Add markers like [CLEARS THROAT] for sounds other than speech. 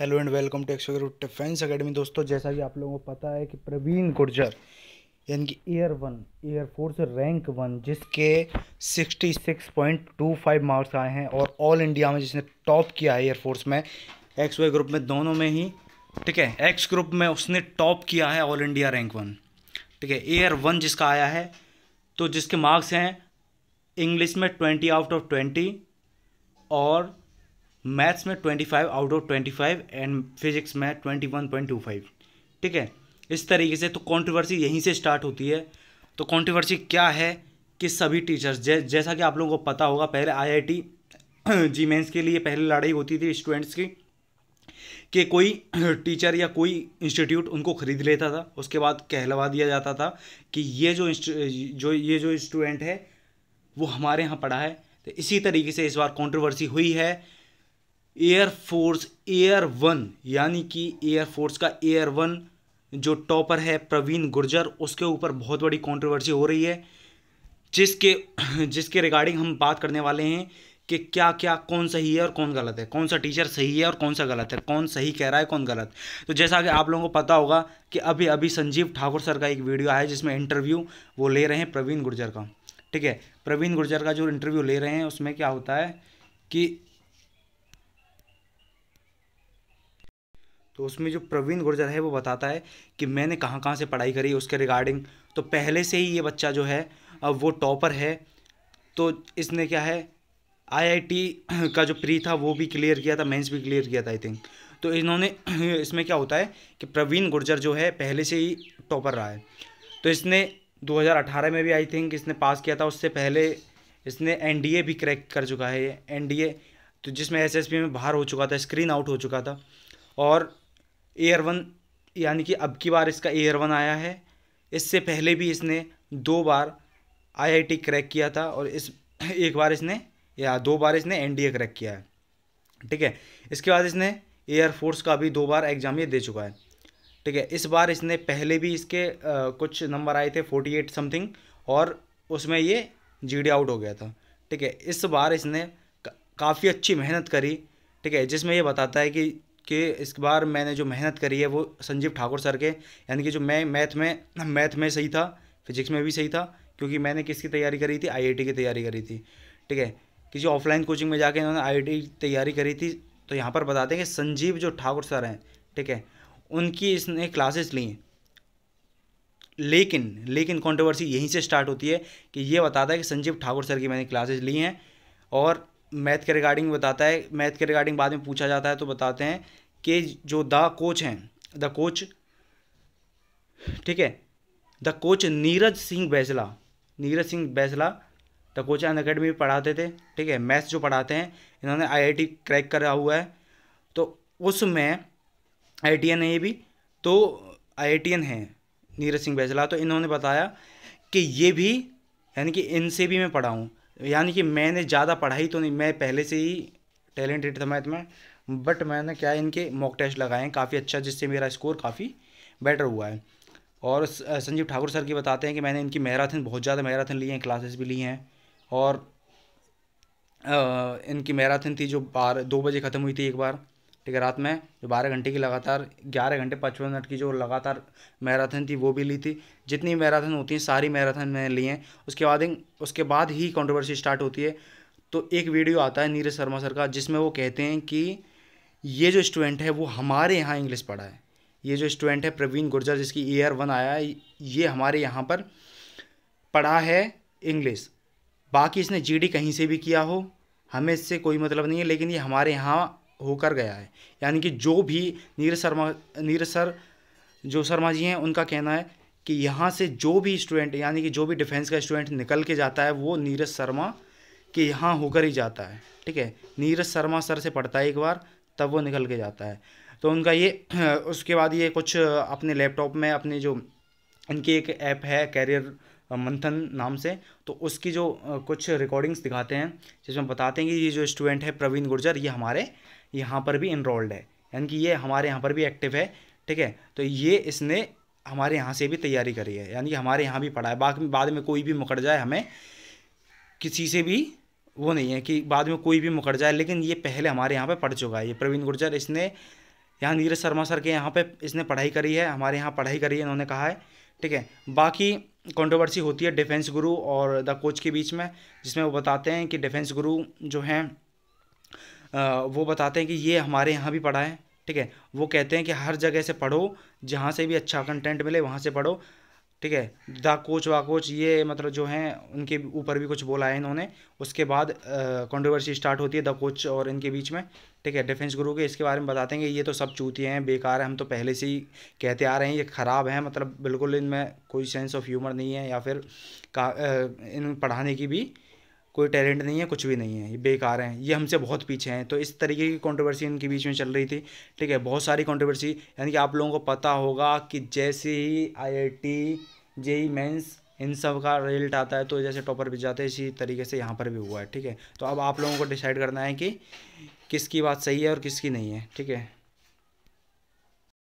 hello and welcome to एक्सर group defence academy दोस्तों जैसा कि आप लोगों को पता है कि प्रवीण गुर्जर यानी कि AIR one air force rank one जिसके 66.25 मार्क्स आए हैं और ऑल इंडिया में जिसने टॉप किया है एयरफोर्स में एक्स वाई ग्रुप में दोनों में ही ठीक है एक्स ग्रुप में उसने टॉप किया है ऑल इंडिया रैंक वन ठीक है एयर वन जिसका आया है तो जिसके मार्क्स हैं इंग्लिश में ट्वेंटी आउट ऑफ ट्वेंटी और मैथ्स में twenty five out of twenty five and physics में twenty one point two five ठीक है इस तरीके से तो कंट्रोवर्सी यहीं से स्टार्ट होती है तो कंट्रोवर्सी क्या है कि सभी टीचर्स जै, जैसा कि आप लोगों को पता होगा पहले आईआईटी जी मेन्स के लिए पहले लड़ाई होती थी स्टूडेंट्स की कि कोई टीचर [CLEARS THROAT] या कोई इंस्टीट्यूट उनको खरीद लेता था उसके बाद कहलवा दिया जाता था कि ये जो जो ये जो स्टूडेंट है वो हमारे यहाँ पढ़ा है तो इसी तरीके से इस बार कंट्रोवर्सी हुई है एयर फोर्स एयर वन यानी कि एयर फोर्स का एयर वन जो टॉपर है प्रवीण गुर्जर उसके ऊपर बहुत बड़ी कंट्रोवर्सी हो रही है जिसके जिसके रिगार्डिंग हम बात करने वाले हैं कि क्या क्या कौन सही है और कौन गलत है कौन सा टीचर सही है और कौन सा गलत है कौन सही कह रहा है कौन गलत तो जैसा कि आप लोगों को पता होगा कि अभी अभी संजीव ठाकुर सर का एक वीडियो आया जिसमें इंटरव्यू वो ले रहे हैं प्रवीण गुर्जर का ठीक है प्रवीण गुर्जर का जो इंटरव्यू ले रहे हैं उसमें क्या होता है कि तो उसमें जो प्रवीण गुर्जर है वो बताता है कि मैंने कहाँ कहाँ से पढ़ाई करी उसके रिगार्डिंग तो पहले से ही ये बच्चा जो है अब वो टॉपर है तो इसने क्या है आईआईटी [CLEARS THROAT] का जो प्री था वो भी क्लियर किया था मेंस भी क्लियर किया था आई थिंक तो इन्होंने [CLEARS THROAT] इसमें क्या होता है कि प्रवीण गुर्जर जो है पहले से ही टॉपर रहा है तो इसने 2018 में भी आई थिंक इसने पास किया था उससे पहले इसने एनडीए भी क्रैक कर चुका है एनडीए तो जिसमें एसएसबी में बाहर हो चुका था स्क्रीन आउट हो चुका था और एयर वन यानी कि अब की बार इसका एयर वन आया है इससे पहले भी इसने दो बार आईआईटी क्रैक किया था और इस [CLEARS THROAT] एक बार इसने या दो बार इसने एनडीए क्रैक किया है ठीक है इसके बाद इसने एयरफोर्स का भी दो बार एग्ज़ाम ये दे चुका है ठीक है इस बार इसने पहले भी इसके आ, कुछ नंबर आए थे फोर्टी एट समथिंग और उसमें ये जी आउट हो गया था ठीक है इस बार इसने काफ़ी अच्छी मेहनत करी ठीक है जिसमें ये बताता है कि कि इस बार मैंने जो मेहनत करी है वो संजीव ठाकुर सर के यानी कि जो मैं मैथ में मैथ में सही था फिजिक्स में भी सही था क्योंकि मैंने किसकी तैयारी करी थी आईआईटी की तैयारी करी थी ठीक है किसी ऑफलाइन कोचिंग में जाके इन्होंने आई की तैयारी करी थी तो यहाँ पर बताते हैं कि संजीव जो ठाकुर सर हैं ठीक है उनकी इसने क्लासेस ली लेकिन लेकिन कंट्रोवर्सी यहीं से स्टार्ट होती है कि ये बताता है कि संजीव ठाकुर सर की मैंने क्लासेस ली हैं और मैथ के रिगार्डिंग बताता है मैथ के रिगार्डिंग बाद में पूछा जाता है तो बताते हैं कि जो द कोच हैं द कोच ठीक है the coach Neeraj Singh Baijla Neeraj Singh Baijla the coach in academy पढ़ाते थे ठीक है मैथ्स जो पढ़ाते हैं इन्होंने आईआईटी क्रैक करा हुआ है तो उसमें एन है ये भी तो आई है नीरज सिंह बैजला तो इन्होंने बताया कि ये भी यानी कि इनसे भी मैं पढ़ाऊँ यानी कि मैंने ज़्यादा पढ़ाई तो नहीं मैं पहले से ही टैलेंटेड था मैथ में बट मैंने क्या इनके मॉक टेस्ट लगाए हैं काफ़ी अच्छा जिससे मेरा स्कोर काफ़ी बेटर हुआ है और संजीव ठाकुर सर की बताते हैं कि मैंने इनकी मैराथन बहुत ज़्यादा मैराथन लिए हैं क्लासेस भी लिए हैं और आ, इनकी मैराथन थी जो बार दो बजे ख़त्म हुई थी एक बार ठीक है रात में जो बारह घंटे की लगातार ग्यारह घंटे पचपन मिनट की जो लगातार मैराथन थी वो भी ली थी जितनी मैराथन होती हैं सारी मैराथन मैंने ली हैं उसके बाद उसके बाद ही कॉन्ट्रोवर्सी स्टार्ट होती है तो एक वीडियो आता है नीरज शर्मा सर का जिसमें वो कहते हैं कि ये जो स्टूडेंट है वो हमारे यहाँ इंग्लिश पढ़ा है ये जो स्टूडेंट है प्रवीण गुर्जर जिसकी ईयर वन आया है ये हमारे यहाँ पर पढ़ा है इंग्लिश बाकी इसने जीडी कहीं से भी किया हो हमें इससे कोई मतलब नहीं है लेकिन ये हमारे यहाँ होकर गया है यानी कि जो भी नीरज शर्मा नीरज सर जो शर्मा जी हैं उनका कहना है कि यहाँ से जो भी स्टूडेंट यानी कि जो भी डिफेंस का स्टूडेंट निकल के जाता है वो नीरज शर्मा के यहाँ होकर ही जाता है ठीक है नीरज शर्मा सर से पढ़ता है एक बार तब वो निकल के जाता है तो उनका ये [CLEARS THROAT] उसके बाद ये कुछ अपने लैपटॉप में अपने जो इनकी एक ऐप है कैरियर मंथन नाम से तो उसकी जो कुछ रिकॉर्डिंग्स दिखाते हैं जिसमें बताते हैं कि ये जो स्टूडेंट है प्रवीण गुर्जर ये हमारे यहाँ पर भी इनरोल्ड है यानी कि ये हमारे यहाँ पर भी एक्टिव है ठीक है तो ये इसने हमारे यहाँ से भी तैयारी करी है यानी कि हमारे यहाँ भी पढ़ा है बाकी बाद में कोई भी मुकर जाए हमें किसी से भी वो नहीं है कि बाद में कोई भी मुकर जाए लेकिन ये पहले हमारे यहाँ पे पढ़ चुका है ये प्रवीण गुर्जर इसने यहाँ नीरज शर्मा सर के यहाँ पे इसने पढ़ाई करी है हमारे यहाँ पढ़ाई करी है इन्होंने कहा है ठीक है बाकी कंट्रोवर्सी होती है डिफेंस गुरु और द कोच के बीच में जिसमें वो बताते हैं कि डिफेंस गुरु जो हैं वो बताते हैं कि ये हमारे यहाँ भी पढ़ा है ठीक है वो कहते हैं कि हर जगह से पढ़ो जहाँ से भी अच्छा कंटेंट मिले वहाँ से पढ़ो ठीक है द कोच वा कोच ये मतलब जो हैं उनके ऊपर भी कुछ बोला है इन्होंने उसके बाद कंट्रोवर्सी स्टार्ट होती है द कोच और इनके बीच में ठीक है डिफेंस गुरु के इसके बारे में बताते हैं कि ये तो सब चूतिए हैं बेकार है हम तो पहले से ही कहते आ रहे हैं ये ख़राब हैं मतलब बिल्कुल इनमें कोई सेंस ऑफ ह्यूमर नहीं है या फिर का इन पढ़ाने की भी कोई टैलेंट नहीं है कुछ भी नहीं है ये बेकार हैं ये हमसे बहुत पीछे हैं तो इस तरीके की कंट्रोवर्सी इनके बीच में चल रही थी ठीक है बहुत सारी कंट्रोवर्सी यानी कि आप लोगों को पता होगा कि जैसे ही I I T JEE mains इन सब का रिजल्ट आता है तो जैसे टॉपर भी जाते हैं इसी तरीके से यहाँ पर भी हुआ है ठीक है तो अब आप लोगों को डिसाइड करना है कि किसकी बात सही है और किसकी नहीं है ठीक है